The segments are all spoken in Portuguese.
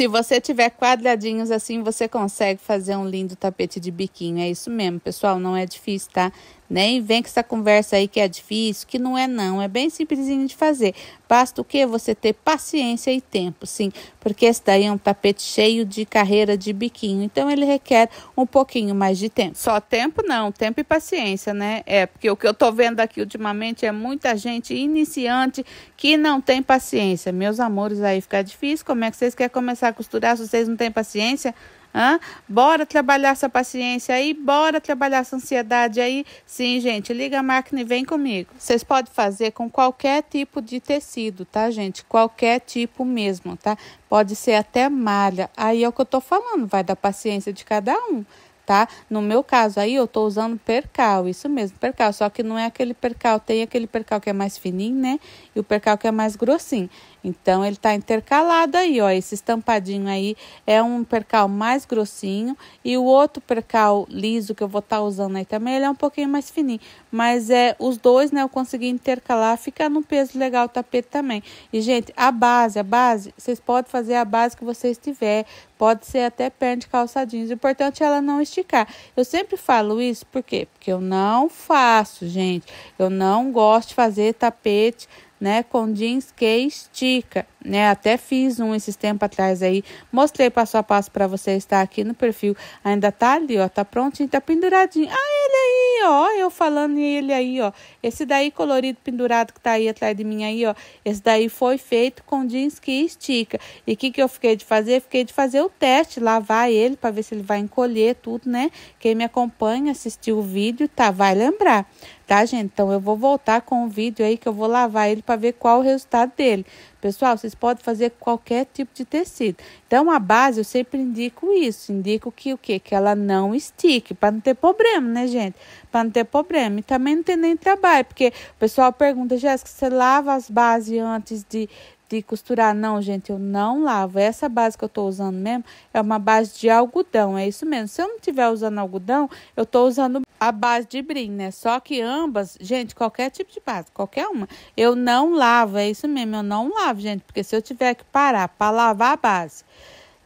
Se você tiver quadradinhos assim, você consegue fazer um lindo tapete de biquinho. É isso mesmo, pessoal, não é difícil, tá? né? E vem com essa conversa aí que é difícil, que não é não, é bem simplesinho de fazer. Basta o que você ter paciência e tempo, sim, porque esse daí é um tapete cheio de carreira de biquinho, então ele requer um pouquinho mais de tempo. Só tempo não, tempo e paciência, né? É, porque o que eu tô vendo aqui ultimamente é muita gente iniciante que não tem paciência. Meus amores, aí fica difícil, como é que vocês querem começar a costurar se vocês não têm paciência? Hã? Bora trabalhar essa paciência aí, bora trabalhar essa ansiedade aí. Sim, gente, liga a máquina e vem comigo. Vocês podem fazer com qualquer tipo de tecido, tá, gente? Qualquer tipo mesmo, tá? Pode ser até malha. Aí é o que eu tô falando, vai da paciência de cada um tá? No meu caso aí, eu tô usando percal, isso mesmo, percal, só que não é aquele percal, tem aquele percal que é mais fininho, né? E o percal que é mais grossinho. Então, ele tá intercalado aí, ó, esse estampadinho aí é um percal mais grossinho e o outro percal liso que eu vou estar tá usando aí também, ele é um pouquinho mais fininho. Mas é, os dois, né, eu consegui intercalar, fica num peso legal o tapete também. E, gente, a base, a base, vocês podem fazer a base que vocês tiver, pode ser até perna de calça jeans, o importante é ela não esticar praticar. Eu sempre falo isso, por quê? Porque eu não faço, gente. Eu não gosto de fazer tapete né, com jeans que estica, né? Até fiz um esses tempos atrás aí, mostrei passo a passo para você estar aqui no perfil. Ainda tá ali, ó, tá prontinho, tá penduradinho ó, eu falando ele aí, ó. Esse daí colorido pendurado que tá aí atrás de mim aí, ó. Esse daí foi feito com jeans que estica. E o que que eu fiquei de fazer? Fiquei de fazer o teste, lavar ele para ver se ele vai encolher tudo, né? Quem me acompanha, assistiu o vídeo, tá, vai lembrar tá, gente? Então eu vou voltar com o vídeo aí que eu vou lavar ele para ver qual o resultado dele. Pessoal, vocês podem fazer qualquer tipo de tecido. Então a base eu sempre indico isso, indico que o que Que ela não estique, para não ter problema, né, gente? Para não ter problema. E também não tem nem trabalho, porque o pessoal pergunta, Jéssica, você lava as bases antes de de costurar. Não, gente, eu não lavo. Essa base que eu tô usando mesmo é uma base de algodão, é isso mesmo. Se eu não tiver usando algodão, eu tô usando a base de brim, né? Só que ambas, gente, qualquer tipo de base, qualquer uma, eu não lavo, é isso mesmo, eu não lavo, gente, porque se eu tiver que parar para lavar a base,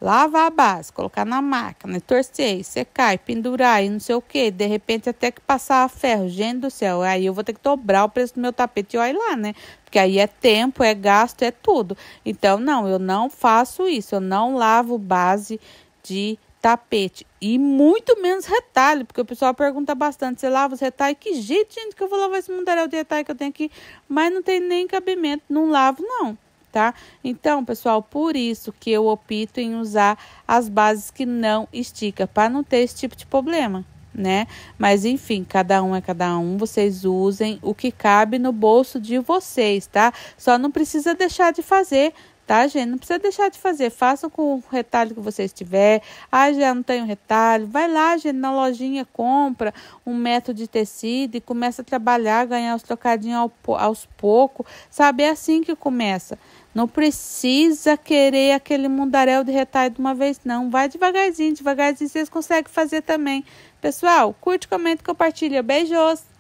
lavar a base, colocar na máquina, né? torcer, secar, pendurar e não sei o que, de repente até que passar a ferro, gente do céu, aí eu vou ter que dobrar o preço do meu tapete e olha lá, né? Porque aí é tempo, é gasto, é tudo. Então, não, eu não faço isso, eu não lavo base de tapete e muito menos retalho, porque o pessoal pergunta bastante, ah, você lava tá os retalhos, que jeito, gente, que eu vou lavar esse mundaréu de retalho que eu tenho aqui, mas não tem nem cabimento, não lavo não, tá? Então, pessoal, por isso que eu opto em usar as bases que não estica, para não ter esse tipo de problema. Né? Mas enfim, cada um é cada um. Vocês usem o que cabe no bolso de vocês, tá? Só não precisa deixar de fazer tá, gente? Não precisa deixar de fazer. Faça com o retalho que você estiver Ah, já não tenho retalho. Vai lá, gente, na lojinha, compra um metro de tecido e começa a trabalhar, ganhar os trocadinhos aos poucos. Sabe, é assim que começa. Não precisa querer aquele mundaréu de retalho de uma vez, não. Vai devagarzinho, devagarzinho vocês conseguem fazer também. Pessoal, curte, comenta, compartilha. Beijos!